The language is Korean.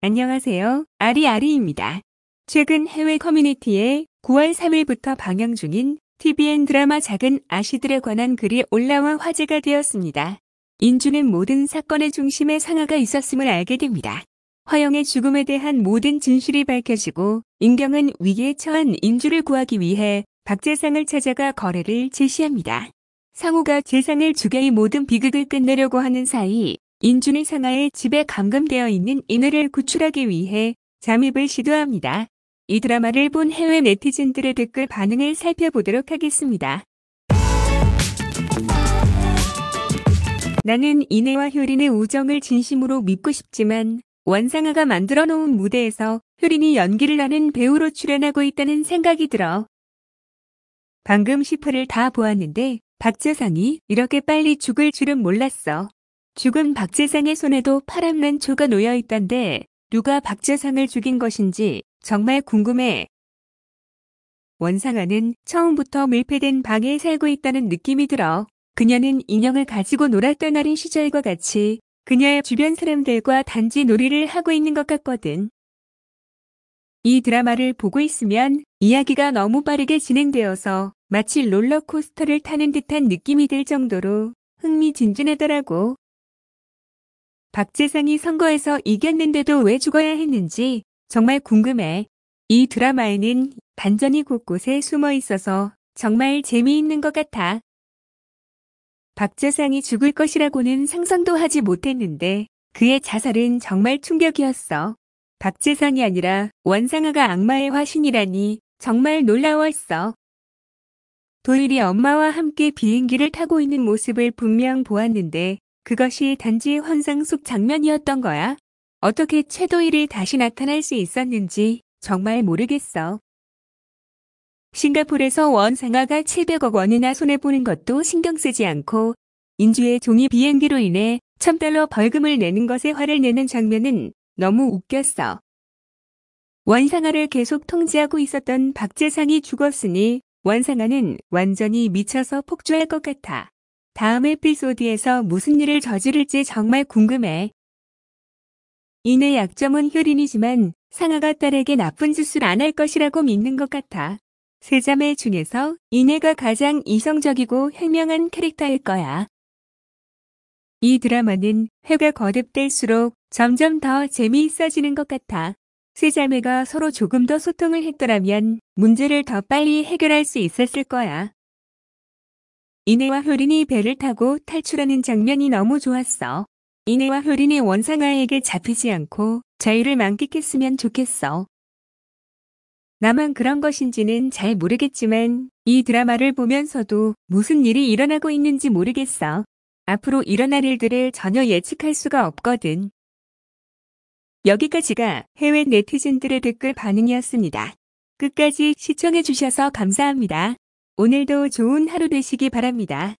안녕하세요. 아리아리입니다. 최근 해외 커뮤니티에 9월 3일부터 방영 중인 TVN 드라마 작은 아시들에 관한 글이 올라와 화제가 되었습니다. 인주는 모든 사건의 중심에 상아가 있었음을 알게 됩니다. 화영의 죽음에 대한 모든 진실이 밝혀지고 인경은 위기에 처한 인주를 구하기 위해 박재상을 찾아가 거래를 제시합니다. 상우가 재상을 죽여 이 모든 비극을 끝내려고 하는 사이 인준의 상하에 집에 감금되어 있는 인늘를 구출하기 위해 잠입을 시도합니다. 이 드라마를 본 해외 네티즌들의 댓글 반응을 살펴보도록 하겠습니다. 나는 인혜와 효린의 우정을 진심으로 믿고 싶지만 원상아가 만들어 놓은 무대에서 효린이 연기를 하는 배우로 출연하고 있다는 생각이 들어. 방금 10화를 다 보았는데 박재상이 이렇게 빨리 죽을 줄은 몰랐어. 죽은 박재상의 손에도 파란만초가 놓여 있던데 누가 박재상을 죽인 것인지 정말 궁금해. 원상아는 처음부터 밀폐된 방에 살고 있다는 느낌이 들어 그녀는 인형을 가지고 놀았던 어린 시절과 같이 그녀의 주변 사람들과 단지 놀이를 하고 있는 것 같거든. 이 드라마를 보고 있으면 이야기가 너무 빠르게 진행되어서 마치 롤러코스터를 타는 듯한 느낌이 들 정도로 흥미진진하더라고. 박재상이 선거에서 이겼는데도 왜 죽어야 했는지 정말 궁금해. 이 드라마에는 반전이 곳곳에 숨어 있어서 정말 재미있는 것 같아. 박재상이 죽을 것이라고는 상상도 하지 못했는데 그의 자살은 정말 충격이었어. 박재상이 아니라 원상아가 악마의 화신이라니 정말 놀라웠어. 도일이 엄마와 함께 비행기를 타고 있는 모습을 분명 보았는데 그것이 단지 환상 속 장면이었던 거야. 어떻게 최도일이 다시 나타날 수 있었는지 정말 모르겠어. 싱가폴에서 원상아가 700억 원이나 손해보는 것도 신경 쓰지 않고 인주의 종이 비행기로 인해 1000달러 벌금을 내는 것에 화를 내는 장면은 너무 웃겼어. 원상아를 계속 통제하고 있었던 박재상이 죽었으니 원상아는 완전히 미쳐서 폭주할 것 같아. 다음 에피소드에서 무슨 일을 저지를지 정말 궁금해. 이내 약점은 효린이지만 상아가 딸에게 나쁜 짓을 안 할 것이라고 믿는 것 같아. 세자매 중에서 이내가 가장 이성적이고 현명한 캐릭터일 거야. 이 드라마는 회가 거듭될수록 점점 더 재미있어지는 것 같아. 세자매가 서로 조금 더 소통을 했더라면 문제를 더 빨리 해결할 수 있었을 거야. 이내와 효린이 배를 타고 탈출하는 장면이 너무 좋았어. 이내와 효린이 원상아에게 잡히지 않고 자유를 만끽했으면 좋겠어. 나만 그런 것인지는 잘 모르겠지만 이 드라마를 보면서도 무슨 일이 일어나고 있는지 모르겠어. 앞으로 일어날 일들을 전혀 예측할 수가 없거든. 여기까지가 해외 네티즌들의 댓글 반응이었습니다. 끝까지 시청해주셔서 감사합니다. 오늘도 좋은 하루 되시기 바랍니다.